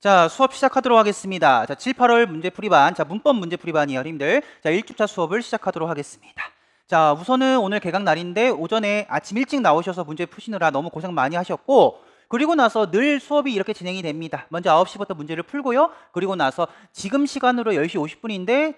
자, 수업 시작하도록 하겠습니다. 자, 7, 8월 문제풀이반, 자, 문법 문제풀이반이에요, 여러분들. 자, 1주차 수업을 시작하도록 하겠습니다. 자, 우선은 오늘 개강 날인데 오전에 아침 일찍 나오셔서 문제 푸시느라 너무 고생 많이 하셨고 그리고 나서 늘 수업이 이렇게 진행이 됩니다. 먼저 9시부터 문제를 풀고요. 그리고 나서 지금 시간으로 10시 50분인데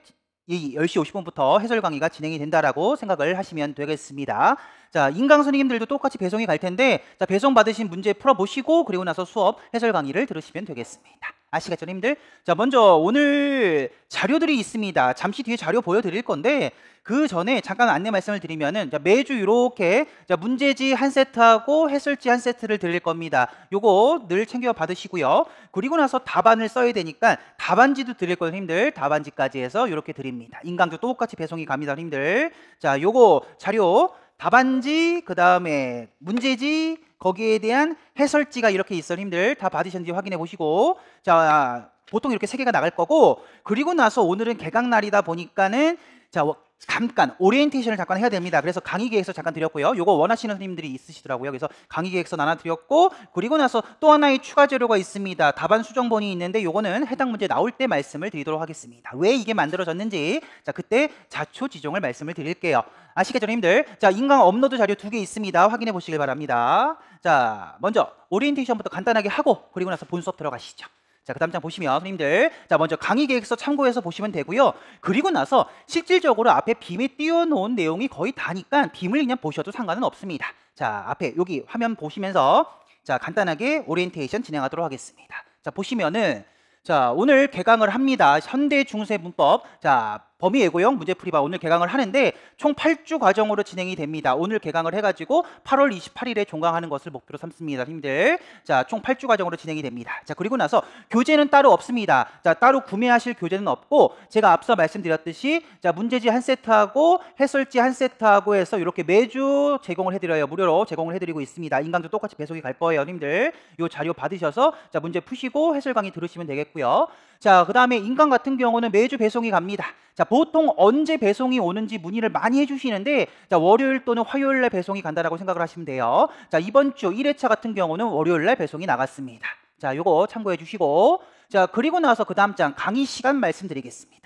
이 10시 50분부터 해설 강의가 진행이 된다라고 생각을 하시면 되겠습니다. 자, 인강 선생님들도 똑같이 배송이 갈 텐데 자, 배송 받으신 문제 풀어 보시고 그리고 나서 수업 해설 강의를 들으시면 되겠습니다. 아시겠죠, 님들? 자, 먼저 오늘 자료들이 있습니다. 잠시 뒤에 자료 보여드릴 건데 그 전에 잠깐 안내 말씀을 드리면은 매주 이렇게 문제지 한 세트하고 해설지 한 세트를 드릴 겁니다. 요거 늘 챙겨 받으시고요. 그리고 나서 답안을 써야 되니까 답안지도 드릴 거예요, 님들. 답안지까지 해서 이렇게 드립니다. 인강도 똑같이 배송이 갑니다, 님들. 자, 요거 자료 답안지, 그 다음에 문제지, 거기에 대한 해설지가 이렇게 있어 힘들 다 받으셨는지 확인해 보시고 자 보통 이렇게 세 개가 나갈 거고 그리고 나서 오늘은 개강 날이다 보니까는 자 잠깐 오리엔테이션을 잠깐 해야 됩니다. 그래서 강의 계획서 잠깐 드렸고요. 요거 원하시는 선생님들이 있으시더라고요. 그래서 강의 계획서 나눠 드렸고 그리고 나서 또 하나의 추가 재료가 있습니다. 답안 수정본이 있는데 요거는 해당 문제 나올 때 말씀을 드리도록 하겠습니다. 왜 이게 만들어졌는지 자 그때 자초지종을 말씀을 드릴게요. 아시겠죠, 선생님들? 자 인강 업로드 자료 두 개 있습니다. 확인해 보시길 바랍니다. 자 먼저 오리엔테이션부터 간단하게 하고 그리고 나서 본 수업 들어가시죠. 자, 그 다음 장 보시면 선생님들 자, 먼저 강의 계획서 참고해서 보시면 되고요. 그리고 나서 실질적으로 앞에 빔에 띄워놓은 내용이 거의 다니까 빔을 그냥 보셔도 상관은 없습니다. 자, 앞에 여기 화면 보시면서 자, 간단하게 오리엔테이션 진행하도록 하겠습니다. 자, 보시면은 자, 오늘 개강을 합니다. 현대 중세 문법. 자, 범위 예고형 문제 풀이봐 오늘 개강을 하는데 총 8주 과정으로 진행이 됩니다. 오늘 개강을 해가지고 8월 28일에 종강하는 것을 목표로 삼습니다. 힘들자 총 8주 과정으로 진행이 됩니다. 자 그리고 나서 교재는 따로 없습니다. 자 따로 구매하실 교재는 없고 제가 앞서 말씀드렸듯이 자 문제지 한 세트하고 해설지 한 세트하고 해서 이렇게 매주 제공을 해드려요. 무료로 제공을 해드리고 있습니다. 인강도 똑같이 배송이 갈 거예요, 힘들요 자료 받으셔서 자 문제 푸시고 해설 강의 들으시면 되겠고요. 자, 그 다음에 인간 같은 경우는 매주 배송이 갑니다. 자, 보통 언제 배송이 오는지 문의를 많이 해주시는데, 자, 월요일 또는 화요일날 배송이 간다라고 생각을 하시면 돼요. 자, 이번 주 1회차 같은 경우는 월요일날 배송이 나갔습니다. 자, 요거 참고해 주시고, 자, 그리고 나서 그 다음 장 강의 시간 말씀드리겠습니다.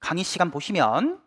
강의 시간 보시면,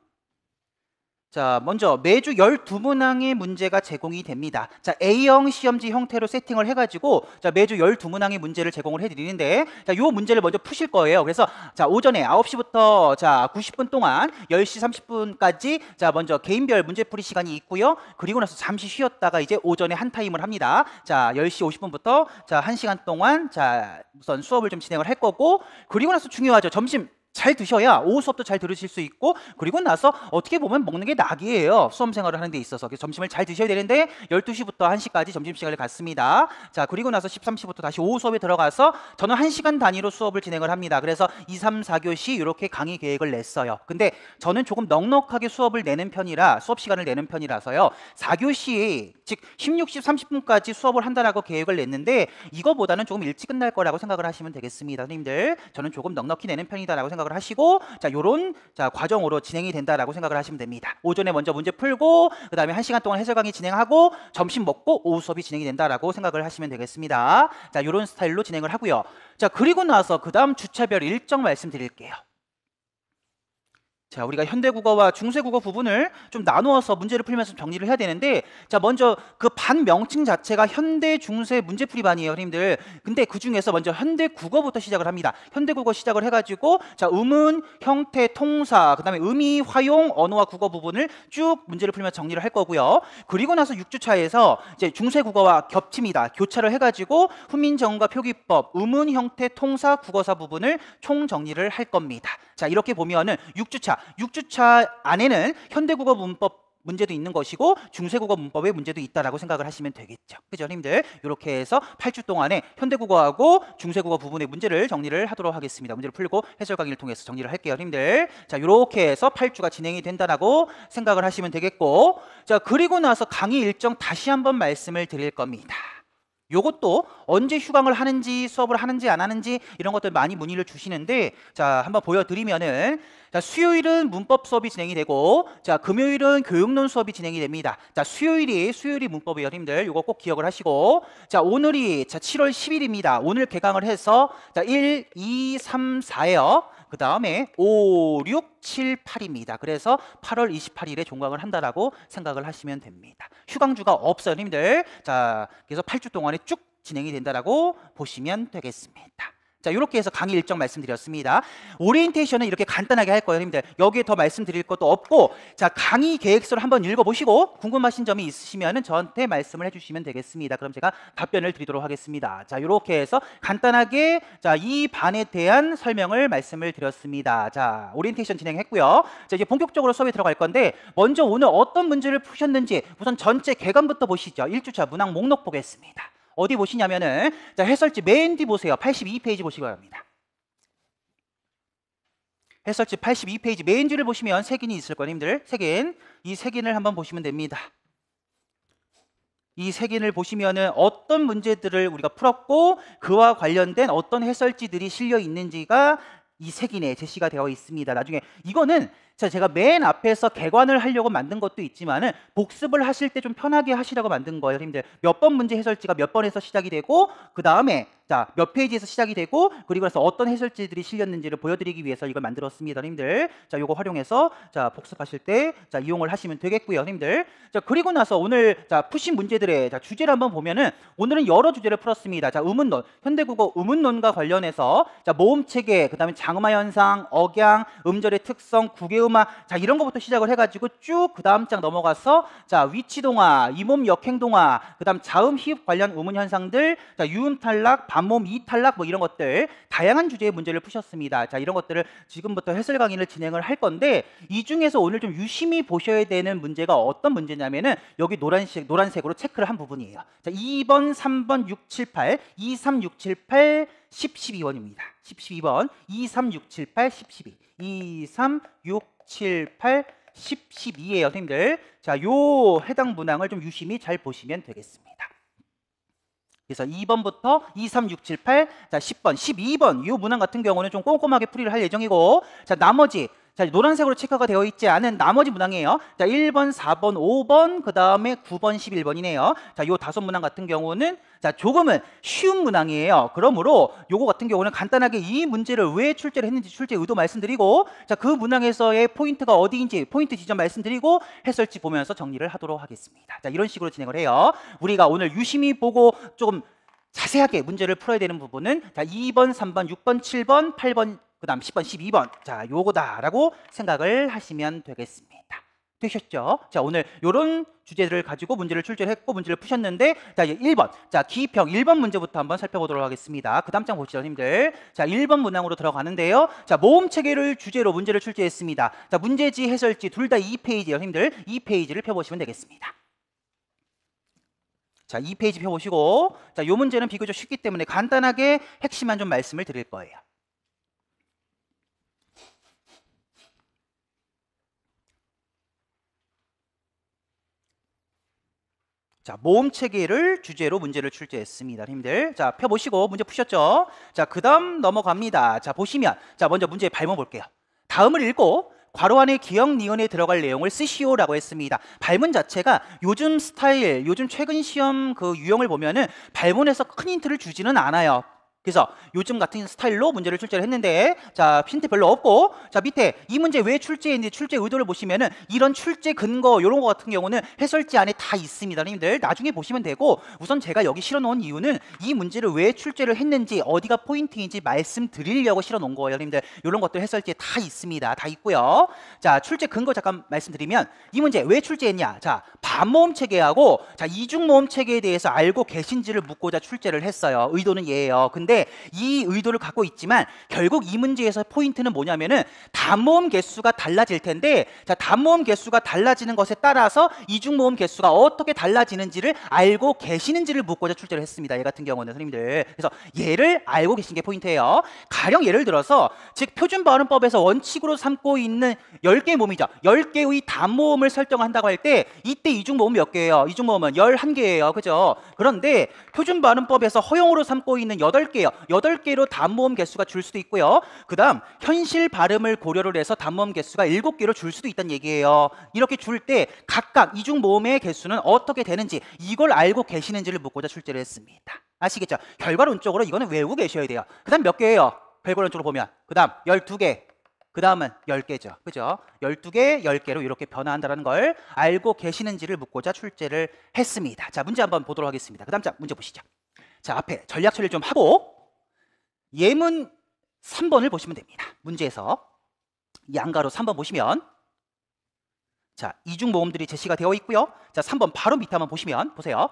자, 먼저 매주 12문항의 문제가 제공이 됩니다. 자, A형 시험지 형태로 세팅을 해 가지고 자, 매주 12문항의 문제를 제공을 해 드리는데 자, 요 문제를 먼저 푸실 거예요. 그래서 자, 오전에 9시부터 자, 90분 동안 10시 30분까지 자, 먼저 개인별 문제풀이 시간이 있고요. 그리고 나서 잠시 쉬었다가 이제 오전에 한 타임을 합니다. 자, 10시 50분부터 자, 1시간 동안 자, 우선 수업을 좀 진행을 할 거고 그리고 나서 중요하죠. 점심 잘 드셔야 오후 수업도 잘 들으실 수 있고 그리고 나서 어떻게 보면 먹는 게 낙이에요. 수험 생활을 하는 데 있어서. 그래서 점심을 잘 드셔야 되는데 12시부터 1시까지 점심 시간을 갖습니다. 자, 그리고 나서 13시부터 다시 오후 수업에 들어가서 저는 1시간 단위로 수업을 진행을 합니다. 그래서 2, 3, 4교시 이렇게 강의 계획을 냈어요. 근데 저는 조금 넉넉하게 수업을 내는 편이라 수업 시간을 내는 편이라서요. 4교시 즉 16시 30분까지 수업을 한다라고 계획을 냈는데 이거보다는 조금 일찍 끝날 거라고 생각을 하시면 되겠습니다. 선생님들. 저는 조금 넉넉히 내는 편이다라고 생각 생각을 하시고 자 요런 자 과정으로 진행이 된다라고 생각을 하시면 됩니다 오전에 먼저 문제 풀고 그 다음에 한시간 동안 해설 강의 진행하고 점심 먹고 오후 수업이 진행이 된다라고 생각을 하시면 되겠습니다 자 요런 스타일로 진행을 하고요 자 그리고 나서 그 다음 주차별 일정 말씀드릴게요 자, 우리가 현대 국어와 중세 국어 부분을 좀 나누어서 문제를 풀면서 정리를 해야 되는데 자, 먼저 그 반명칭 자체가 현대 중세 문제풀이 반이에요, 형님들. 근데 그중에서 먼저 현대 국어부터 시작을 합니다. 현대 국어 시작을 해 가지고 자, 음운, 형태, 통사, 그다음에 의미, 화용, 언어와 국어 부분을 쭉 문제를 풀면서 정리를 할 거고요. 그리고 나서 6주차에서 이제 중세 국어와 겹칩니다. 교차를 해 가지고 훈민정과 표기법, 음운, 형태, 통사, 국어사 부분을 총 정리를 할 겁니다. 자, 이렇게 보면은 6주차 6주차 안에는 현대국어 문법 문제도 있는 것이고 중세국어 문법의 문제도 있다라고 생각을 하시면 되겠죠. 그죠, 님들? 이렇게 해서 8주 동안에 현대국어하고 중세국어 부분의 문제를 정리를 하도록 하겠습니다. 문제를 풀고 해설 강의를 통해서 정리를 할게요, 님들. 자, 이렇게 해서 8주가 진행이 된다라고 생각을 하시면 되겠고 자, 그리고 나서 강의 일정 다시 한번 말씀을 드릴 겁니다. 요것도 언제 휴강을 하는지 수업을 하는지 안 하는지 이런 것들 많이 문의를 주시는데 자 한번 보여드리면은 자 수요일은 문법 수업이 진행이 되고 자 금요일은 교육론 수업이 진행이 됩니다 자 수요일이 수요일이 문법이에요 님들 요거 꼭 기억을 하시고 자 오늘이 자 7월 10일입니다 오늘 개강을 해서 자 1, 2, 3, 4예요 그 다음에 5, 6, 7, 8입니다. 그래서 8월 28일에 종강을 한다라고 생각을 하시면 됩니다. 휴강주가 없어요, 님들. 자, 그래서 8주 동안에 쭉 진행이 된다라고 보시면 되겠습니다. 자 이렇게 해서 강의 일정 말씀드렸습니다. 오리엔테이션은 이렇게 간단하게 할 거예요. 근데 여기에 더 말씀드릴 것도 없고 자 강의 계획서를 한번 읽어보시고 궁금하신 점이 있으시면 저한테 말씀을 해주시면 되겠습니다. 그럼 제가 답변을 드리도록 하겠습니다. 자 이렇게 해서 간단하게 자 이 반에 대한 설명을 말씀을 드렸습니다. 자 오리엔테이션 진행했고요. 자 이제 본격적으로 수업에 들어갈 건데 먼저 오늘 어떤 문제를 푸셨는지 우선 전체 개관부터 보시죠. 1주차 문항 목록 보겠습니다. 어디 보시냐면은 자, 해설지 맨뒤 보세요. 82페이지 보시기 바랍니다. 해설지 82페이지 메인 줄을 보시면 색인이 있을 거예요. 님들 색인 이 색인을 한번 보시면 됩니다. 이 색인을 보시면은 어떤 문제들을 우리가 풀었고 그와 관련된 어떤 해설지들이 실려 있는지가 이 색인에 제시가 되어 있습니다. 나중에 이거는 자, 제가 맨 앞에서 개관을 하려고 만든 것도 있지만은 복습을 하실 때 좀 편하게 하시라고 만든 거예요. 선생님들 몇 번 문제 해설지가 몇 번에서 시작이 되고 그 다음에 자몇 페이지에서 시작이 되고 그리고 나서 어떤 해설지들이 실렸는지를 보여드리기 위해서 이걸 만들었습니다. 선생님들 자 요거 활용해서 자 복습하실 때자 이용을 하시면 되겠고요. 선생님들 자 그리고 나서 오늘 자 푸신 문제들의 자 주제를 한번 보면은 오늘은 여러 주제를 풀었습니다. 자 음운론 현대국어 음운론과 관련해서 자 모음 체계 그다음에 장음화 현상 억양 음절의 특성 구개음 고마자 이런 것부터 시작을 해가지고 쭉 그 다음 장 넘어가서 자 위치 동화, 이 몸 역행 동화, 그다음 자음 히읗 관련 우문 현상들, 자 유음 탈락, 반몸 이 탈락 뭐 이런 것들 다양한 주제의 문제를 푸셨습니다. 자 이런 것들을 지금부터 해설 강의를 진행을 할 건데 이 중에서 오늘 좀 유심히 보셔야 되는 문제가 어떤 문제냐면은 여기 노란색 노란색으로 체크를 한 부분이에요. 자 2번, 3번, 6, 7, 8, 2, 3, 6, 7, 8 10, 12번입니다. 10, 12번. 2, 3, 6, 7, 8, 10, 12. 2, 3, 6, 7, 8, 10, 12예요, 선생님들. 자, 요 해당 문항을 좀 유심히 잘 보시면 되겠습니다. 그래서 2번부터 2, 3, 6, 7, 8, 자, 10번, 12번 이 문항 같은 경우는 좀 꼼꼼하게 풀이를 할 예정이고 자, 나머지 자, 노란색으로 체크가 되어 있지 않은 나머지 문항이에요. 자, 1번, 4번, 5번, 그다음에 9번, 11번이네요. 자, 요 다섯 문항 같은 경우는 자, 조금은 쉬운 문항이에요. 그러므로 요거 같은 경우는 간단하게 이 문제를 왜 출제를 했는지 출제 의도 말씀드리고 자, 그 문항에서의 포인트가 어디인지 포인트 지점 말씀드리고 해설지 보면서 정리를 하도록 하겠습니다. 자, 이런 식으로 진행을 해요. 우리가 오늘 유심히 보고 조금 자세하게 문제를 풀어야 되는 부분은 자, 2번, 3번, 6번, 7번, 8번 그 다음 10번, 12번 자 요거다라고 생각을 하시면 되겠습니다. 되셨죠? 자 오늘 요런주제들을 가지고 문제를 출제했고 문제를 푸셨는데 자 이제 1번 자 기입형 1번 문제부터 한번 살펴보도록 하겠습니다 그 다음 장 보시죠 선생 님들 자 1번 문항으로 들어가는데요 자 모음 체계를 주제로 문제를 출제했습니다 자 문제지 해설지 둘 다 2페이지예요 님들 2페이지를 펴보시면 되겠습니다 자 2페이지 펴보시고 자요 문제는 비교적 쉽기 때문에 간단하게 핵심만 좀 말씀을 드릴 거예요 자, 모음 체계를 주제로 문제를 출제했습니다. 힘들. 자, 펴 보시고 문제 푸셨죠? 자, 그다음 넘어갑니다. 자, 보시면 자, 먼저 문제 밟아 볼게요. 다음을 읽고 괄호 안에 기억 니은에 들어갈 내용을 쓰시오라고 했습니다. 발문 자체가 요즘 스타일, 요즘 최근 시험 그 유형을 보면은 발문에서 큰 힌트를 주지는 않아요. 그래서 요즘 같은 스타일로 문제를 출제를 했는데 자 힌트 별로 없고 자 밑에 이 문제 왜 출제했는지 출제 의도를 보시면은 이런 출제 근거 요런거 같은 경우는 해설지 안에 다 있습니다 님들 나중에 보시면 되고 우선 제가 여기 실어놓은 이유는 이 문제를 왜 출제를 했는지 어디가 포인트인지 말씀드리려고 실어놓은 거예요 님들 요런 것들 해설지에 다 있습니다 다 있고요 자 출제 근거 잠깐 말씀드리면 이 문제 왜 출제했냐 자 반모음 체계하고 자 이중 모음 체계에 대해서 알고 계신지를 묻고자 출제를 했어요 의도는 얘예요 근데 건데 이 의도를 갖고 있지만 결국 이 문제에서 포인트는 뭐냐면은 단모음 개수가 달라질 텐데 자 단모음 개수가 달라지는 것에 따라서 이중모음 개수가 어떻게 달라지는지를 알고 계시는지를 묻고자 출제를 했습니다. 얘 같은 경우는 선생님들 그래서 얘를 알고 계신 게 포인트예요. 가령 예를 들어서 즉 표준 발음법에서 원칙으로 삼고 있는 10개의 모음이죠. 10개의 단모음을 설정한다고 할 때 이때 이중 모음 몇 개예요? 이중 모음은 11개예요. 그죠? 그런데 표준 발음법에서 허용으로 삼고 있는 8개 8개요. 8개로 단모음 개수가 줄 수도 있고요. 그 다음 현실 발음을 고려를 해서 단모음 개수가 7개로 줄 수도 있다는 얘기예요. 이렇게 줄 때 각각 이중 모음의 개수는 어떻게 되는지 이걸 알고 계시는지를 묻고자 출제를 했습니다. 아시겠죠? 결과론적으로 이거는 외우고 계셔야 돼요. 그 다음 몇 개예요? 결과론적으로 보면. 그 다음 12개. 그 다음은 10개죠. 그죠? 12개, 10개로 이렇게 변화한다는 걸 알고 계시는지를 묻고자 출제를 했습니다. 자, 문제 한번 보도록 하겠습니다. 그 다음 자, 문제 보시죠. 자, 앞에 전략 처리를 좀 하고 예문 3번을 보시면 됩니다. 문제에서 양가로 3번 보시면 자, 이중 모음들이 제시가 되어 있고요. 자, 3번 바로 밑에 한번 보시면 보세요.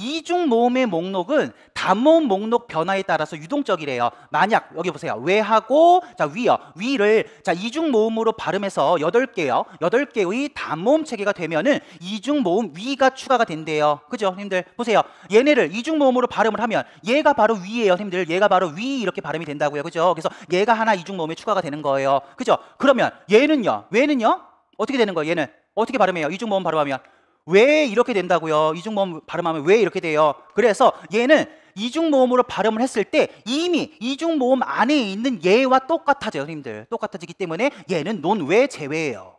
이중 모음의 목록은 단모음 목록 변화에 따라서 유동적이래요. 만약 여기 보세요. 외하고 자 위요. 위를 자 이중 모음으로 발음해서 여덟 개요. 여덟 개의 단모음 체계가 되면은 이중 모음 위가 추가가 된대요. 그죠, 형님들? 보세요. 얘네를 이중 모음으로 발음을 하면 얘가 바로 위예요, 형님들. 얘가 바로 위 이렇게 발음이 된다고요. 그죠? 그래서 얘가 하나 이중 모음에 추가가 되는 거예요. 그죠? 그러면 얘는요. 왜는요? 어떻게 되는 거예요? 얘는 어떻게 발음해요? 이중 모음 발음하면 왜 이렇게 된다고요? 이중 모음 발음하면 왜 이렇게 돼요? 그래서 얘는 이중 모음으로 발음을 했을 때 이미 이중 모음 안에 있는 얘와 똑같아져요, 선생님들. 똑같아지기 때문에 얘는 논외 제외예요.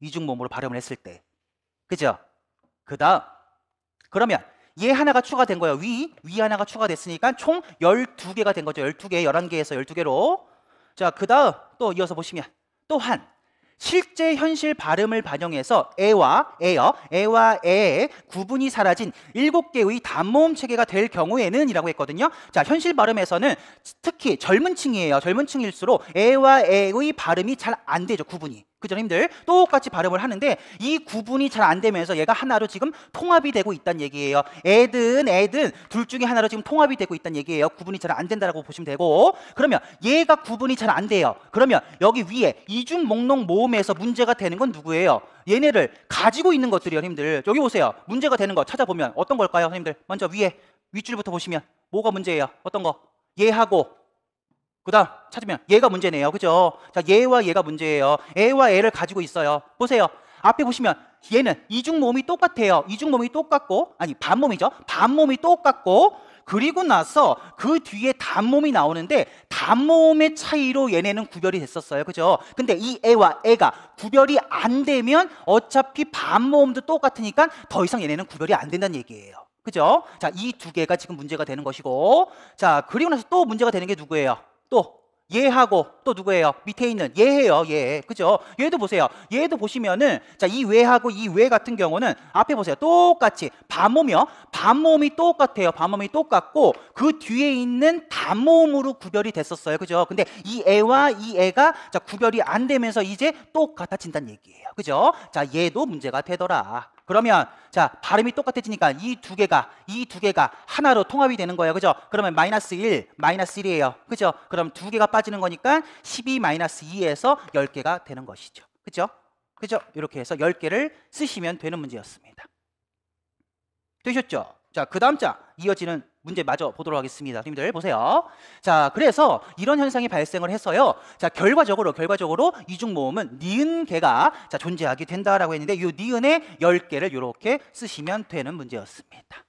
이중 모음으로 발음을 했을 때. 그죠? 그다음 그러면 얘 하나가 추가된 거예요. 위, 위 하나가 추가됐으니까 총 12개가 된 거죠. 12개, 11개에서 12개로. 자, 그다음 또 이어서 보시면 또한 실제 현실 발음을 반영해서 에와 에어, 에와 에의 구분이 사라진 일곱 개의 단모음 체계가 될 경우에는 이라고 했거든요. 자, 현실 발음에서는 특히 젊은 층이에요. 젊은 층일수록 에와 에의 발음이 잘 안 되죠, 구분이. 그죠 님들 똑같이 발음을 하는데 이 구분이 잘 안 되면서 얘가 하나로 지금 통합이 되고 있다는 얘기예요 애든 애든 둘 중에 하나로 지금 통합이 되고 있다는 얘기예요 구분이 잘 안된다고 보시면 되고 그러면 얘가 구분이 잘 안 돼요 그러면 여기 위에 이중 목록 모음에서 문제가 되는 건 누구예요 얘네를 가지고 있는 것들이요 님들 여기 보세요 문제가 되는 거 찾아보면 어떤 걸까요 님들 먼저 위에 윗줄부터 보시면 뭐가 문제예요 어떤 거 얘하고 그다음 찾으면 얘가 문제네요. 그죠? 자, 얘와 얘가 문제예요. 애와애를 가지고 있어요. 보세요. 앞에 보시면 얘는 이중 몸이 똑같아요. 이중 몸이 똑같고 아니 반몸이죠. 반몸이 똑같고 그리고 나서 그 뒤에 단몸이 나오는데 단몸의 차이로 얘네는 구별이 됐었어요. 그죠? 근데 이 애와 애가 구별이 안 되면 어차피 반몸도 똑같으니까 더 이상 얘네는 구별이 안 된다는 얘기예요. 그죠? 자, 이 두 개가 지금 문제가 되는 것이고 자, 그리고 나서 또 문제가 되는 게 누구예요? 또 얘하고 또 누구예요? 밑에 있는 얘예요. 얘. 예. 그죠? 얘도 보세요. 얘도 보시면은 자, 이 외하고 이 외 같은 경우는 앞에 보세요. 똑같이 반모이 반모음이 똑같아요. 반모음이 똑같고 그 뒤에 있는 단모음으로 구별이 됐었어요. 그죠? 근데 이 애와 이 애가 자, 구별이 안 되면서 이제 똑같아진다는 얘기예요. 그죠? 자, 얘도 문제가 되더라. 그러면 자 발음이 똑같아지니까 이 두 개가 이 두 개가 하나로 통합이 되는 거예요. 그죠? 그러면 마이너스 1, 마이너스 1이에요. 그죠? 그럼 두 개가 빠지는 거니까 12 마이너스 2에서 10개가 되는 것이죠. 그죠? 그죠? 이렇게 해서 10개를 쓰시면 되는 문제였습니다. 되셨죠? 자, 그 다음 자 이어지는 문제 마저 보도록 하겠습니다. 선생님들 보세요. 자, 그래서 이런 현상이 발생을 해서요. 자, 결과적으로 결과적으로 이중 모음은 니은 개가 자, 존재하게 된다라고 했는데 이 니은의 열개를 이렇게 쓰시면 되는 문제였습니다.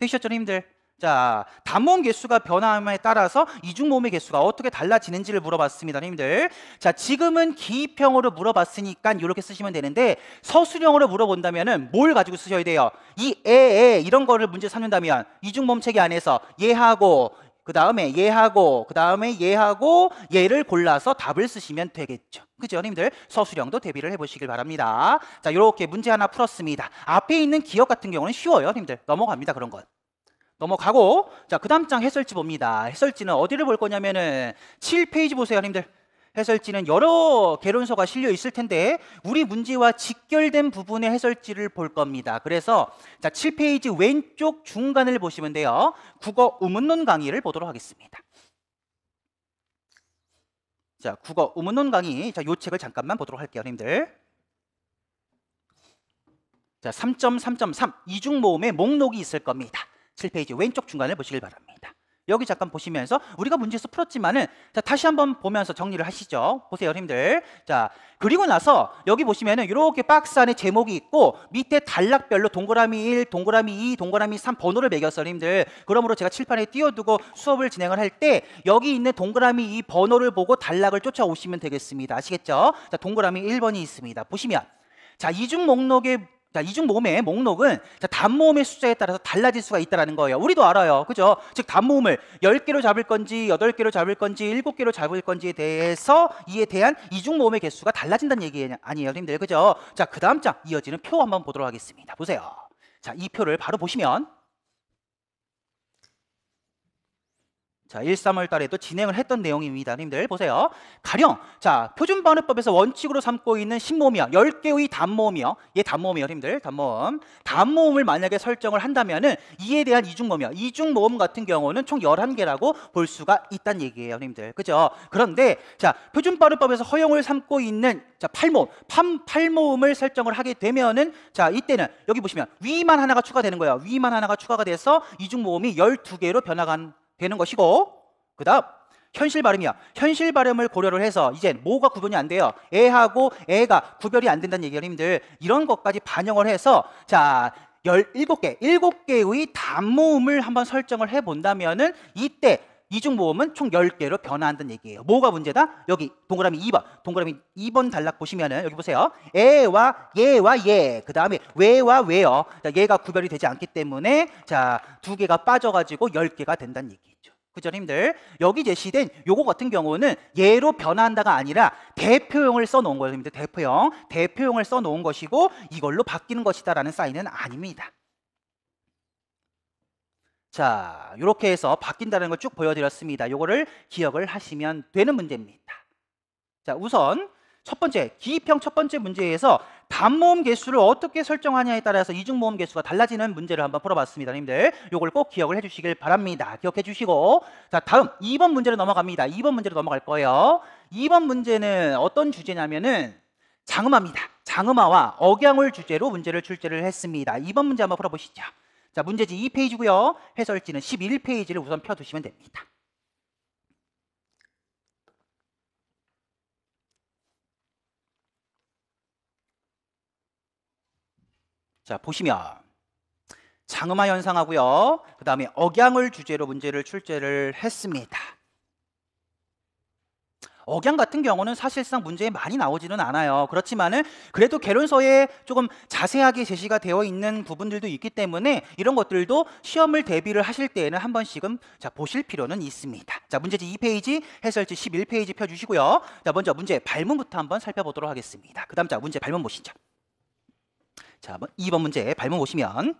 되셨죠, 선생님들? 자, 단몸 개수가 변함에 따라서 이중 몸의 개수가 어떻게 달라지는지를 물어봤습니다, 님들. 자, 지금은 기입형으로 물어봤으니까 이렇게 쓰시면 되는데 서술형으로 물어본다면은 뭘 가지고 쓰셔야 돼요? 이 에, 에 이런 거를 문제 삼는다면 이중 몸체계 안에서 얘하고 그 다음에 얘하고 그 다음에 얘하고 얘를 골라서 답을 쓰시면 되겠죠. 그죠, 님들? 서술형도 대비를 해보시길 바랍니다. 자, 이렇게 문제 하나 풀었습니다. 앞에 있는 기억 같은 경우는 쉬워요, 님들. 넘어갑니다, 그런 건. 넘어가고 자, 그 다음 장 해설지 봅니다. 해설지는 어디를 볼 거냐면은 7페이지 보세요, 형님들. 해설지는 여러 개론서가 실려 있을 텐데 우리 문제와 직결된 부분의 해설지를 볼 겁니다. 그래서 자, 7페이지 왼쪽 중간을 보시면 돼요. 국어 음문론 강의를 보도록 하겠습니다. 자, 국어 음문론 강의. 자, 요 책을 잠깐만 보도록 할게요, 형님들. 자, 3.3.3 이중 모음의 목록이 있을 겁니다. 7페이지 왼쪽 중간을 보시길 바랍니다. 여기 잠깐 보시면서 우리가 문제에서 풀었지만은 자 다시 한번 보면서 정리를 하시죠. 보세요, 여러분들. 자 그리고 나서 여기 보시면은 이렇게 박스 안에 제목이 있고 밑에 단락별로 동그라미 1, 동그라미 2, 동그라미 3 번호를 매겼어요, 여러분들. 그러므로 제가 칠판에 띄워두고 수업을 진행을 할 때 여기 있는 동그라미 2 번호를 보고 단락을 쫓아오시면 되겠습니다. 아시겠죠? 자 동그라미 1번이 있습니다. 보시면 자 이중 목록의 자, 이중 모음의 목록은 단모음의 숫자에 따라서 달라질 수가 있다는 거예요. 우리도 알아요. 그죠? 즉, 단모음을 10개로 잡을 건지, 8개로 잡을 건지, 7개로 잡을 건지에 대해서 이에 대한 이중 모음의 개수가 달라진다는 얘기 아니에요. 선생님들. 그죠? 자, 그 다음 장 이어지는 표 한번 보도록 하겠습니다. 보세요. 자, 이 표를 바로 보시면 자, 1, 3월 달에도 진행을 했던 내용입니다. 님들 보세요. 가령 자, 표준 반응법에서 원칙으로 삼고 있는 신모음이요. 10개의 단모음이요. 얘 예, 단모음이요, 님들. 단모음. 단모음을 만약에 설정을 한다면은 이에 대한 이중모음이요. 이중모음 같은 경우는 총 11개라고 볼 수가 있단 얘기예요, 님들. 그죠? 그런데 자, 표준 반응법에서 허용을 삼고 있는 자, 팔모음. 판, 팔모음을 설정을 하게 되면은 자, 이때는 여기 보시면 위만 하나가 추가되는 거예요. 위만 하나가 추가가 돼서 이중모음이 12개로 변화간 되는 것이고 그 다음 현실 발음이야. 현실 발음을 고려를 해서 이제 뭐가 구분이 안 돼요. 애하고 애가 구별이 안 된다는 얘기가 힘들. 이런 것까지 반영을 해서 자 17개, 7개의 단모음을 한번 설정을 해본다면은 이때 이중 모음은 총 10개로 변화한다는 얘기예요. 뭐가 문제다? 여기 동그라미 2번. 동그라미 2번 단락 보시면은 여기 보세요. 애와 예와 예. 그다음에 왜와 왜요. 자, 얘가 구별이 되지 않기 때문에 자, 두 개가 빠져 가지고 10개가 된다는 얘기죠. 그죠, 님들? 여기 제시된 요거 같은 경우는 예로 변화한다가 아니라 대표형을 써 놓은 거예요, 님들. 대표형. 대표형을 써 놓은 것이고 이걸로 바뀌는 것이다라는 사인은 아닙니다. 자, 이렇게 해서 바뀐다는 걸 쭉 보여드렸습니다. 이거를 기억을 하시면 되는 문제입니다. 자, 우선 첫 번째, 기입형 첫 번째 문제에서 단모음 개수를 어떻게 설정하냐에 따라서 이중모음 개수가 달라지는 문제를 한번 풀어봤습니다. 님들 요걸 꼭 기억을 해주시길 바랍니다. 기억해 주시고 자 다음 2번 문제로 넘어갑니다. 2번 문제로 넘어갈 거예요. 2번 문제는 어떤 주제냐면은 장음화입니다 장음화와 억양을 주제로 문제를 출제를 했습니다. 2번 문제 한번 풀어보시죠. 자, 문제지 2페이지고요. 해설지는 11페이지를 우선 펴두시면 됩니다. 자, 보시면 장음화 현상하고요. 그 다음에 억양을 주제로 문제를 출제를 했습니다. 억양 같은 경우는 사실상 문제에 많이 나오지는 않아요. 그렇지만은 그래도 개론서에 조금 자세하게 제시가 되어 있는 부분들도 있기 때문에 이런 것들도 시험을 대비를 하실 때에는 한 번씩은 자 보실 필요는 있습니다. 자 문제지 2페이지, 해설지 11페이지 펴주시고요. 자 먼저 문제 발문부터 한번 살펴보도록 하겠습니다. 그 다음 자 문제 발문 보시죠. 자 2번 뭐, 문제 발문 보시면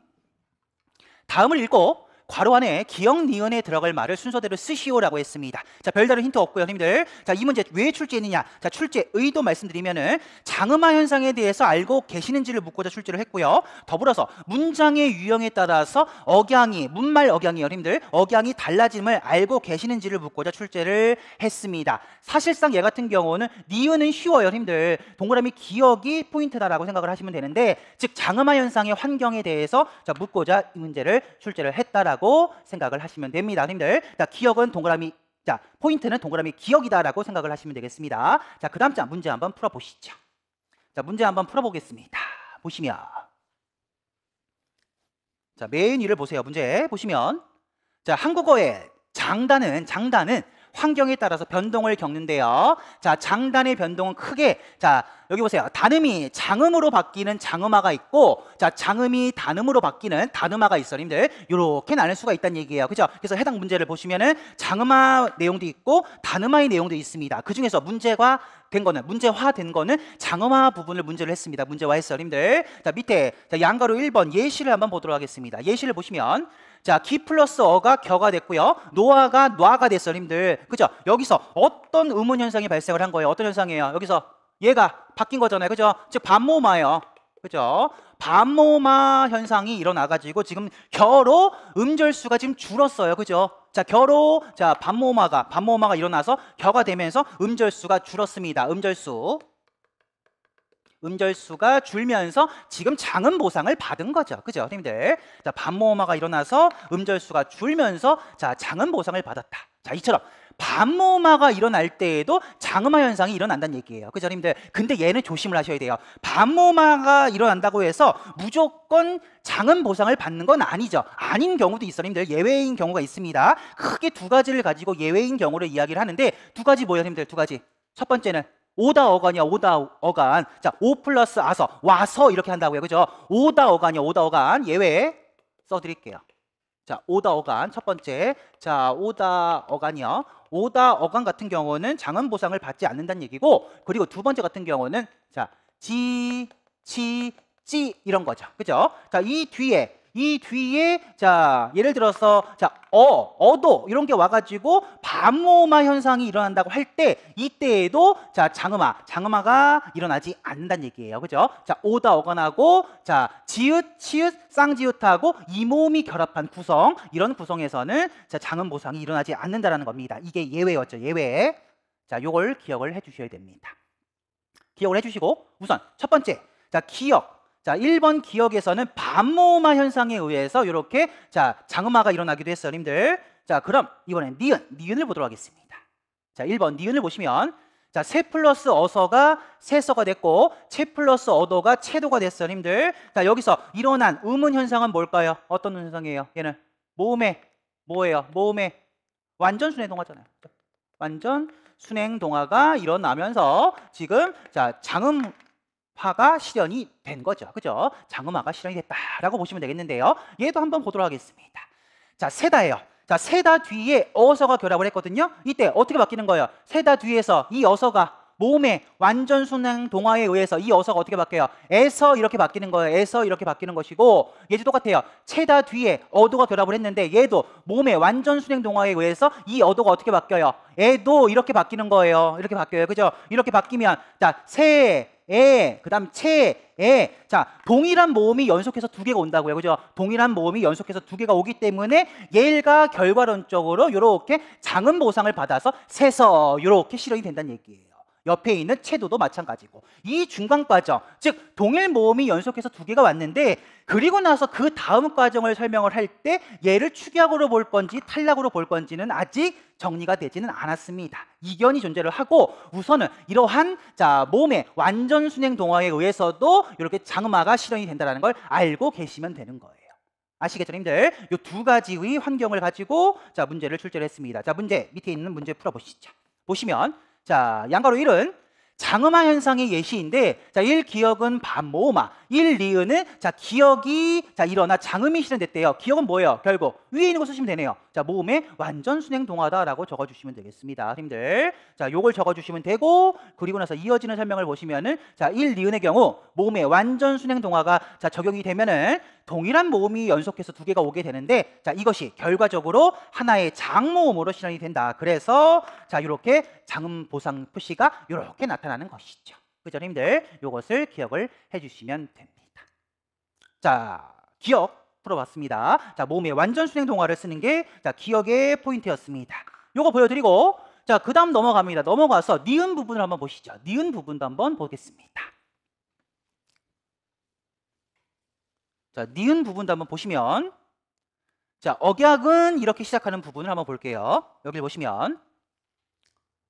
다음을 읽고 괄호 안에 기억 니은에 들어갈 말을 순서대로 쓰시오라고 했습니다. 자, 별다른 힌트 없고요, 형님들. 자, 이 문제 왜 출제했느냐? 자, 출제 의도 말씀드리면은 장음화 현상에 대해서 알고 계시는지를 묻고자 출제를 했고요. 더불어서 문장의 유형에 따라서 억양이 문말 억양이 형님들 억양이 달라짐을 알고 계시는지를 묻고자 출제를 했습니다. 사실상 얘 같은 경우는 니은은 쉬워요, 형님들. 동그라미 기억이 포인트다라고 생각을 하시면 되는데 즉 장음화 현상의 환경에 대해서 자, 묻고자 이 문제를 출제를 했다라고 기억이다라고 생각을 하시면 됩니다. 선생님들. 자, 기억은 동그라미 자, 포인트는 동그라미 기억이다라고 생각을 하시면 되겠습니다. 자, 그다음 자 문제 한번 풀어 보시죠. 자, 문제 한번 풀어 보겠습니다. 보시면 자, 메인 위를 보세요. 문제 보시면 자, 한국어의 장단은 장단은 환경에 따라서 변동을 겪는데요. 자, 장단의 변동은 크게 자, 여기 보세요. 단음이 장음으로 바뀌는 장음화가 있고 자, 장음이 단음으로 바뀌는 단음화가 있어요. 님들 이렇게 나눌 수가 있다는 얘기예요. 그죠? 그래서 해당 문제를 보시면은 장음화 내용도 있고 단음화의 내용도 있습니다. 그중에서 문제가 된 거는 문제화 된 거는 장음화 부분을 문제를 했습니다. 문제화 했어요. 님들 자, 밑에 자, 양가로 1번 예시를 한번 보도록 하겠습니다. 예시를 보시면 자, 기 플러스 어가 겨가 됐고요. 노아가 놔가 됐어요, 님들. 그죠? 여기서 어떤 의문 현상이 발생을 한 거예요? 어떤 현상이에요? 여기서 얘가 바뀐 거잖아요. 그죠? 즉 반모마예요. 그죠? 반모마 현상이 일어나가지고 지금 겨로 음절수가 지금 줄었어요. 그죠? 자, 겨로 자, 반모마가 반모마가 일어나서 겨가 되면서 음절수가 줄었습니다. 음절수. 음절수가 줄면서 지금 장음 보상을 받은 거죠. 그죠, 선생님들? 자, 반모음화가 일어나서 음절수가 줄면서 자, 장음 보상을 받았다. 자, 이처럼 반모음화가 일어날 때에도 장음화 현상이 일어난다는 얘기예요. 그죠, 선생님들? 근데 얘는 조심을 하셔야 돼요. 반모음화가 일어난다고 해서 무조건 장음 보상을 받는 건 아니죠. 아닌 경우도 있어요. 선생님들 예외인 경우가 있습니다. 크게 두 가지를 가지고 예외인 경우를 이야기를 하는데 두 가지 뭐예요, 선생님들? 두 가지. 첫 번째는 오다 어간이야 오다 어간 자 오 플러스 아서 와서 이렇게 한다고요 그죠 오다 어간이야 오다 어간 예외 써드릴게요 자 오다 어간 첫 번째 자 오다 어간이요 오다 어간 같은 경우는 장은 보상을 받지 않는다는 얘기고 그리고 두 번째 같은 경우는 자 지, 치, 찌 이런 거죠 그죠 자 이 뒤에 이 뒤에 자 예를 들어서 자 어, 어도 이런 게 와가지고 반모마 현상이 일어난다고 할 때 이때에도 자 장음화 장음화가 일어나지 않는다는 얘기예요 그죠 자 오다 어근하고 자 지읒 치읒 쌍지읒하고 이모음이 결합한 구성 이런 구성에서는 자 장음 보상이 일어나지 않는다라는 겁니다 이게 예외였죠 예외 자 요걸 기억을 해주셔야 됩니다 기억을 해주시고 우선 첫 번째 자 기억 자, 1번 기억에서는 반모음화 현상에 의해서 이렇게 자, 장음화가 일어나기도 했어요, 님들. 자, 그럼 이번엔 니은, 니은을 보도록 하겠습니다. 자, 1번 니은을 보시면 자, 세 플러스 어서가 세서가 됐고 채 플러스 어도가 채도가 됐어요, 님들. 자, 여기서 일어난 음운 현상은 뭘까요? 어떤 현상이에요? 얘는 모음의 뭐예요? 모음의 완전 순행 동화잖아요. 완전 순행 동화가 일어나면서 지금 자, 장음 화가 실현이 된 거죠. 그죠? 장음화가 실현이 됐다라고 보시면 되겠는데요. 얘도 한번 보도록 하겠습니다. 자, 세다예요. 자, 세다 뒤에 어서가 결합을 했거든요. 이때 어떻게 바뀌는 거예요? 세다 뒤에서 이 어서가 몸의 완전 순행 동화에 의해서 이 어서가 어떻게 바뀌어요? 에서 이렇게 바뀌는 거예요. 에서 이렇게 바뀌는 것이고 얘도 똑같아요. 체다 뒤에 어도가 결합을 했는데 얘도 몸의 완전 순행 동화에 의해서 이 어도가 어떻게 바뀌어요? 에도 이렇게 바뀌는 거예요. 이렇게 바뀌어요. 그죠? 이렇게 바뀌면 자, 세, 에, 그다음 체, 에. 자, 동일한 모음이 연속해서 두 개가 온다고요. 그죠? 동일한 모음이 연속해서 두 개가 오기 때문에 얘가 결과론적으로 이렇게 장음 보상을 받아서 세서 이렇게 실현이 된다는 얘기예요. 옆에 있는 채도도 마찬가지고 이 중간 과정 즉 동일 모음이 연속해서 두 개가 왔는데 그리고 나서 그 다음 과정을 설명을 할 때 얘를 축약으로 볼 건지 탈락으로 볼 건지는 아직 정리가 되지는 않았습니다. 이견이 존재를 하고 우선은 이러한 자 몸의 완전 순행 동화에 의해서도 이렇게 장마가 실현이 된다는 걸 알고 계시면 되는 거예요. 아시겠죠, 님들? 이 두 가지의 환경을 가지고 자 문제를 출제를 했습니다. 자 문제 밑에 있는 문제 풀어보시죠. 보시면 자, 양가로 1은 장음화 현상의 예시인데 자, 1 기억은 반 모음화, 1 리은은 자, 기억이 자, 일어나 장음이 실현됐대요. 기억은 뭐예요? 결국 위에 있는 거 쓰시면 되네요. 자, 모음의 완전 순행 동화다라고 적어 주시면 되겠습니다. 선생님들. 자, 요걸 적어 주시면 되고 그리고 나서 이어지는 설명을 보시면은 자, 1 리은의 경우 모음의 완전 순행 동화가 자, 적용이 되면은 동일한 모음이 연속해서 두 개가 오게 되는데 자 이것이 결과적으로 하나의 장모음으로 실현이 된다. 그래서 자 이렇게 장음 보상 표시가 이렇게 나타나는 것이죠. 그죠, 님들? 이것을 기억을 해주시면 됩니다. 자, 기억 풀어봤습니다. 자, 모음의 완전 순행 동화를 쓰는 게 자, 기억의 포인트였습니다. 요거 보여드리고 자, 그 다음 넘어갑니다. 넘어가서 니은 부분을 한번 보시죠. 니은 부분도 한번 보겠습니다. 자, 니은 부분도 한번 보시면 자, 억약은 이렇게 시작하는 부분을 한번 볼게요. 여기 보시면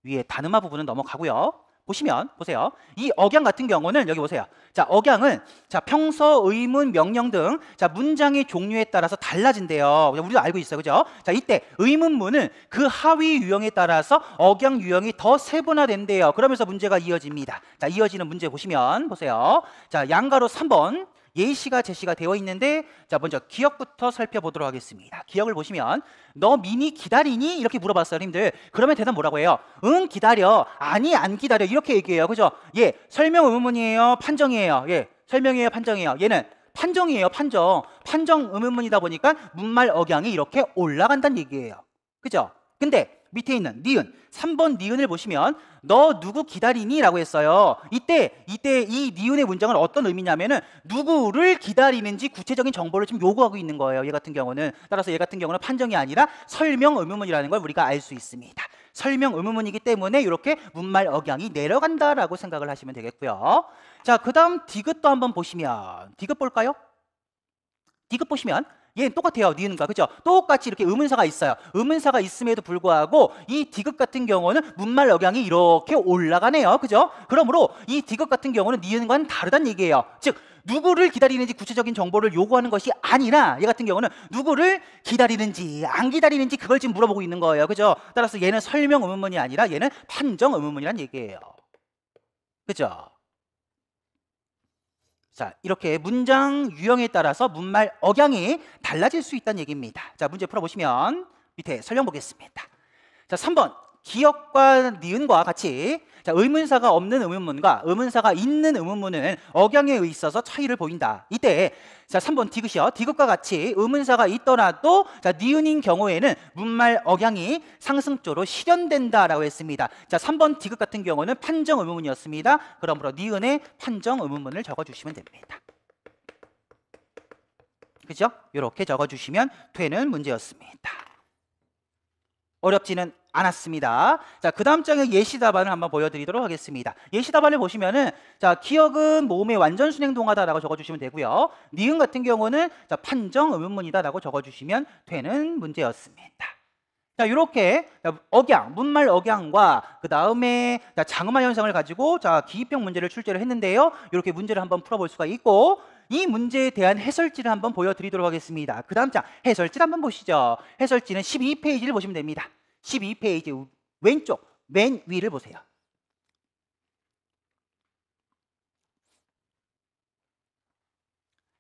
위에 단음화 부분은 넘어가고요. 보시면 보세요. 이 억양 같은 경우는 여기 보세요. 자, 억양은 자, 평서, 의문, 명령 등 자, 문장의 종류에 따라서 달라진대요. 우리도 알고 있어요. 그죠? 자, 이때 의문문은 그 하위 유형에 따라서 억양 유형이 더 세분화된대요. 그러면서 문제가 이어집니다. 자, 이어지는 문제 보시면 보세요. 자, 양가로 3번 예시가 제시가 되어 있는데 자 먼저 기억부터 살펴보도록 하겠습니다. 기억을 보시면 너 미니 기다리니 이렇게 물어봤어요, 님들. 그러면 대답 뭐라고 해요? 응 기다려. 아니 안 기다려. 이렇게 얘기해요, 그죠? 예, 설명 의문문이에요, 판정이에요. 예, 설명이에요, 판정이에요. 얘는 판정이에요, 판정. 판정 의문문이다 보니까 문말 억양이 이렇게 올라간다는 얘기예요, 그죠? 근데 밑에 있는 니은 3번 니은을 보시면 너 누구 기다리니? 라고 했어요 이때 이때 이 니은의 문장은 어떤 의미냐면은 누구를 기다리는지 구체적인 정보를 지금 요구하고 있는 거예요 얘 같은 경우는 따라서 얘 같은 경우는 판정이 아니라 설명 의무문이라는 걸 우리가 알 수 있습니다 설명 의무문이기 때문에 이렇게 문말 억양이 내려간다라고 생각을 하시면 되겠고요 자그 다음 디귿도 한번 보시면 디귿 볼까요? 디귿 보시면 얘는 똑같아요. 니은과 그죠? 똑같이 이렇게 의문사가 있어요. 의문사가 있음에도 불구하고 이 디귿 같은 경우는 문말 억양이 이렇게 올라가네요. 그죠? 그러므로 이 디귿 같은 경우는 니은과는 다르다는 얘기예요. 즉 누구를 기다리는지 구체적인 정보를 요구하는 것이 아니라 얘 같은 경우는 누구를 기다리는지 안 기다리는지 그걸 지금 물어보고 있는 거예요. 그죠? 따라서 얘는 설명 의문문이 아니라 얘는 판정 의문문이란 얘기예요. 그죠? 자, 이렇게 문장 유형에 따라서 문말 억양이 달라질 수 있다는 얘기입니다. 자, 문제 풀어보시면 밑에 설명 보겠습니다. 자, 3번. 기억과 니은과 같이 자, 의문사가 없는 의문문과 의문사가 있는 의문문은 억양에 있어서 차이를 보인다. 이때 자, 3번 디귿이요. 디귿과 같이 의문사가 있더라도 자, 니은인 경우에는 문말 억양이 상승조로 실현된다라고 했습니다. 자, 3번 디귿 같은 경우는 판정 의문문이었습니다. 그러므로 니은의 판정 의문문을 적어 주시면 됩니다. 그죠? 이렇게 적어 주시면 되는 문제였습니다. 어렵지는 않았습니다. 자, 그 다음 장에 예시 답안을 한번 보여드리도록 하겠습니다. 예시 답안을 보시면은, 자, 기억은 모음의 완전 순행 동하다라고 적어주시면 되고요. 니은 같은 경우는, 자, 판정 의문문이다라고 적어주시면 되는 문제였습니다. 자, 요렇게 억양, 문말 억양과 그 다음에 자, 장음화 현상을 가지고 자 기입형 문제를 출제를 했는데요. 이렇게 문제를 한번 풀어볼 수가 있고 이 문제에 대한 해설지를 한번 보여드리도록 하겠습니다. 그 다음 장 해설지를 한번 보시죠. 해설지는 12페이지를 보시면 됩니다. 12페이지 왼쪽 맨 위를 보세요.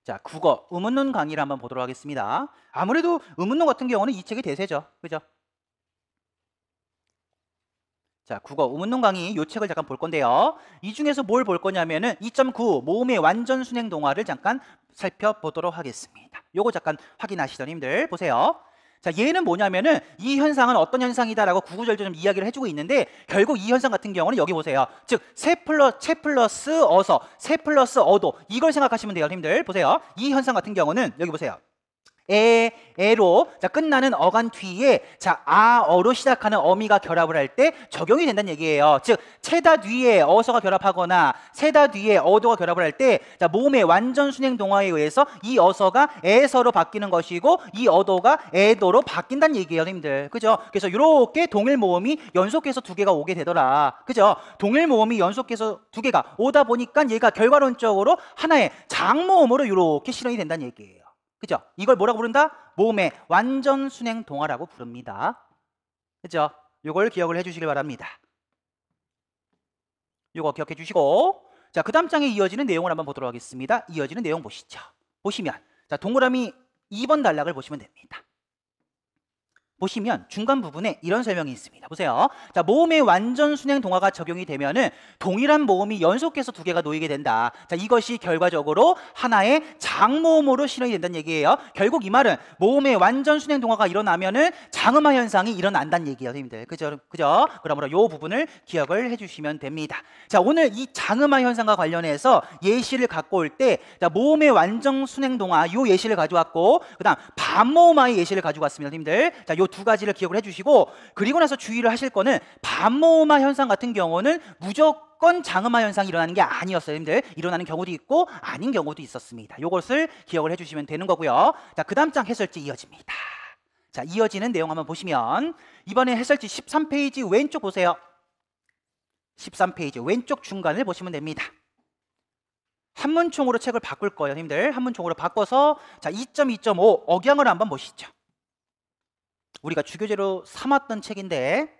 자, 국어 음운론 강의를 한번 보도록 하겠습니다. 아무래도 음운론 같은 경우는 이책의 대세죠. 그죠? 자, 국어 우문론 강의 요 책을 잠깐 볼 건데요. 이 중에서 뭘 볼 거냐면은 2.9 모음의 완전 순행 동화를 잠깐 살펴보도록 하겠습니다. 요거 잠깐 확인하시던 님들. 보세요. 자, 얘는 뭐냐면은 이 현상은 어떤 현상이다라고 구구절절 이야기를 해주고 있는데 결국 이 현상 같은 경우는 여기 보세요. 즉, 세 플러스, 채 플러스 어서, 세 플러스 어도 이걸 생각하시면 돼요, 님들. 보세요. 이 현상 같은 경우는 여기 보세요. 에, 에로 자, 끝나는 어간 뒤에 자, 아, 어로 시작하는 어미가 결합을 할 때 적용이 된다는 얘기예요. 즉, 체다 뒤에 어서가 결합하거나 세다 뒤에 어도가 결합을 할 때 자, 몸의 완전 순행 동화에 의해서 이 어서가 에서로 바뀌는 것이고 이 어도가 에도로 바뀐다는 얘기예요, 선생님들. 그죠? 그래서 이렇게 동일 모음이 연속해서 두 개가 오게 되더라. 그죠? 동일 모음이 연속해서 두 개가 오다 보니까 얘가 결과론적으로 하나의 장모음으로 이렇게 실현이 된다는 얘기예요. 그죠? 이걸 뭐라고 부른다? 몸음의 완전 순행 동화라고 부릅니다. 그죠? 요걸 기억을 해주시길 바랍니다. 요거 기억해 주시고 자, 그 다음 장에 이어지는 내용을 한번 보도록 하겠습니다. 이어지는 내용 보시죠. 보시면 자 동그라미 2번 단락을 보시면 됩니다. 보시면 중간 부분에 이런 설명이 있습니다. 보세요. 자, 모음의 완전 순행 동화가 적용이 되면은 동일한 모음이 연속해서 두 개가 놓이게 된다. 자, 이것이 결과적으로 하나의 장모음으로 실현이 된다는 얘기예요. 결국 이 말은 모음의 완전 순행 동화가 일어나면은 장음화 현상이 일어난다는 얘기예요, 선생님들. 그죠? 그죠? 그러므로 요 부분을 기억을 해 주시면 됩니다. 자, 오늘 이 장음화 현상과 관련해서 예시를 갖고 올 때 자, 모음의 완전 순행 동화 요 예시를 가져왔고 그다음 반모음화의 예시를 가져 왔습니다, 선생님들. 자, 요두 가지를 기억을 해주시고 그리고 나서 주의를 하실 거는 반모음화 현상 같은 경우는 무조건 장음화 현상이 일어나는 게 아니었어요 여러분들 일어나는 경우도 있고 아닌 경우도 있었습니다 요것을 기억을 해주시면 되는 거고요 자그 다음 장 해설지 이어집니다 자 이어지는 내용 한번 보시면 이번에 해설지 13페이지 왼쪽 보세요 13페이지 왼쪽 중간을 보시면 됩니다 한문총으로 책을 바꿀 거예요, 님들. 한문총으로 바꿔서 자, 2.2.5 억양을 한번 보시죠. 우리가 주교재로 삼았던 책인데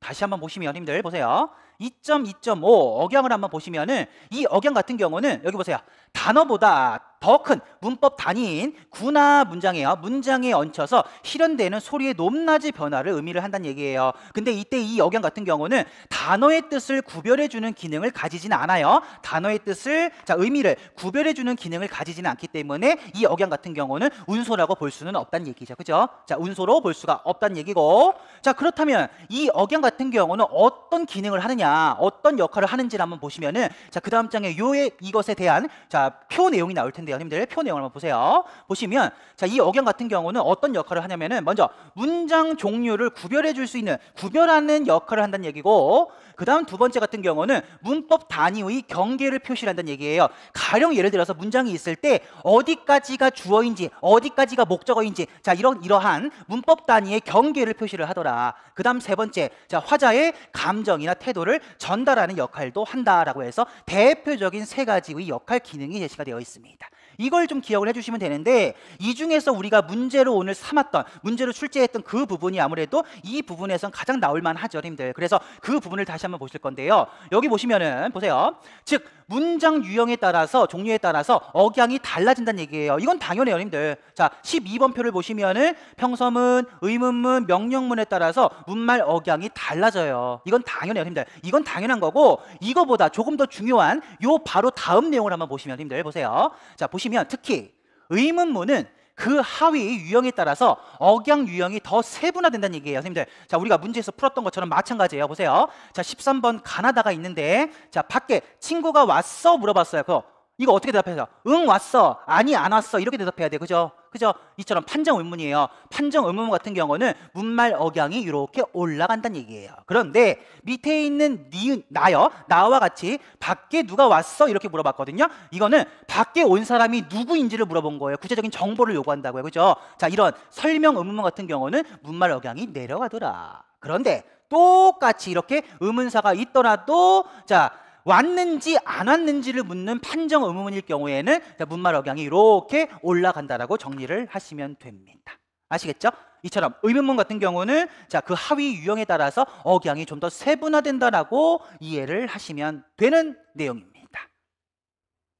다시 한번 보시면 여러분들 보세요. 2.2.5 억양을 한번 보시면은 이 억양 같은 경우는 여기 보세요. 단어보다 더 큰 문법 단위인 구나 문장이에요. 문장에 얹혀서 실현되는 소리의 높낮이 변화를 의미를 한다는 얘기예요. 근데 이때 이 억양 같은 경우는 단어의 뜻을 구별해 주는 기능을 가지진 않아요. 단어의 뜻을 자 의미를 구별해 주는 기능을 가지진 않기 때문에 이 억양 같은 경우는 운소라고 볼 수는 없다는 얘기죠. 그죠? 자, 운소로 볼 수가 없다는 얘기고. 자, 그렇다면 이 억양 같은 경우는 어떤 기능을 하느냐? 하느냐 어떤 역할을 하는지를 한번 보시면은 자그 다음 장에 요에 이것에 대한 자 표 내용이 나올 텐데요 형님들 표 내용을 한번 보세요 보시면 자이 억양 같은 경우는 어떤 역할을 하냐면은 먼저 문장 종류를 구별해 줄 수 있는 구별하는 역할을 한다는 얘기고 그 다음 두 번째 같은 경우는 문법 단위의 경계를 표시한다는 얘기예요. 가령 예를 들어서 문장이 있을 때 어디까지가 주어인지 어디까지가 목적어인지 자 이런 이러한 문법 단위의 경계를 표시를 하더라. 그 다음 세 번째 자 화자의 감정이나 태도를 전달하는 역할도 한다라고 해서 대표적인 세 가지의 역할 기능이 제시가 되어 있습니다. 이걸 좀 기억을 해주시면 되는데 이 중에서 우리가 문제로 오늘 삼았던 문제로 출제했던 그 부분이 아무래도 이 부분에선 가장 나올만 하죠 님들 그래서 그 부분을 다시 한번 보실 건데요 여기 보시면은 보세요 즉 문장 유형에 따라서 종류에 따라서 억양이 달라진다는 얘기예요 이건 당연해요 님들 자 12번 표를 보시면은 평서문 의문문 명령문에 따라서 문말 억양이 달라져요 이건 당연해요 님들 이건 당연한 거고 이거보다 조금 더 중요한 요 바로 다음 내용을 한번 보시면 님들 보세요 자 보시면 보시면 특히 의문문은 그 하위 유형에 따라서 억양 유형이 더 세분화된다는 얘기예요 선생님들 자 우리가 문제에서 풀었던 것처럼 마찬가지예요 보세요 자 13번 가나다가 있는데 자 밖에 친구가 왔어 물어봤어요 그거 이거 어떻게 대답해요 응 왔어 아니 안 왔어 이렇게 대답해야 돼 그죠 그죠? 이처럼 판정 의문이에요. 판정 의문 같은 경우는 문말 억양이 이렇게 올라간다는 얘기예요. 그런데 밑에 있는 니은 나요. 나와 같이 밖에 누가 왔어? 이렇게 물어봤거든요. 이거는 밖에 온 사람이 누구인지를 물어본 거예요. 구체적인 정보를 요구한다고요. 그죠? 자, 이런 설명 의문 같은 경우는 문말 억양이 내려가더라. 그런데 똑같이 이렇게 의문사가 있더라도 자, 왔는지 안 왔는지를 묻는 판정 의문일 경우에는 문말 억양이 이렇게 올라간다라고 정리를 하시면 됩니다. 아시겠죠? 이처럼 의문문 같은 경우는 자 그 하위 유형에 따라서 억양이 좀 더 세분화된다라고 이해를 하시면 되는 내용입니다.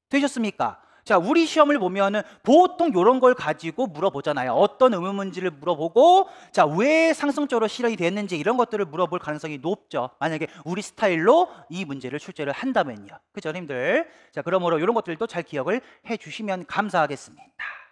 되셨습니까? 자, 우리 시험을 보면은 보통 이런 걸 가지고 물어보잖아요. 어떤 의문문지를 물어보고 자, 왜 상승적으로 실현이 됐는지 이런 것들을 물어볼 가능성이 높죠. 만약에 우리 스타일로 이 문제를 출제를 한다면요. 그죠, 님들? 자, 그러므로 이런 것들도 잘 기억을 해 주시면 감사하겠습니다.